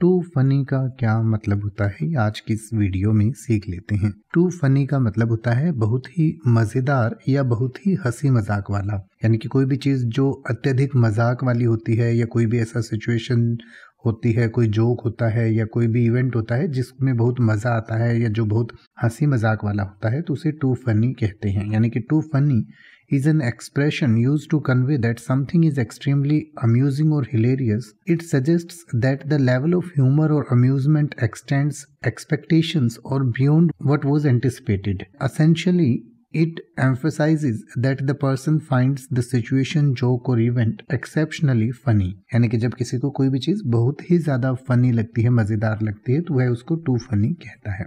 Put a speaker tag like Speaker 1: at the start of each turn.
Speaker 1: To funny का क्या मतलब होता है आज की इस वीडियो में सीख लेते हैं टू फनी का मतलब होता है बहुत ही मजेदार या बहुत ही हंसी मजाक वाला यानी कि कोई भी चीज जो अत्यधिक मजाक वाली होती है या कोई भी ऐसा सिचुएशन होती है कोई जोक होता है या कोई भी इवेंट होता है जिसमें बहुत मजा आता है या जो बहुत हंसी मजाक वाला होता है तो उसे टू फनी कहते हैं यानी कि too funny is an expression used to convey that something is extremely amusing or hilarious. It suggests that the level of humor or amusement extends expectations or beyond what was anticipated. Essentially, it emphasizes that the person finds the situation joke or event exceptionally funny यानी कि जब किसी को कोई भी चीज़ बहुत ही ज़्यादा funny लगती है मज़ेदार लगती है तो वह उसको too funny कहता है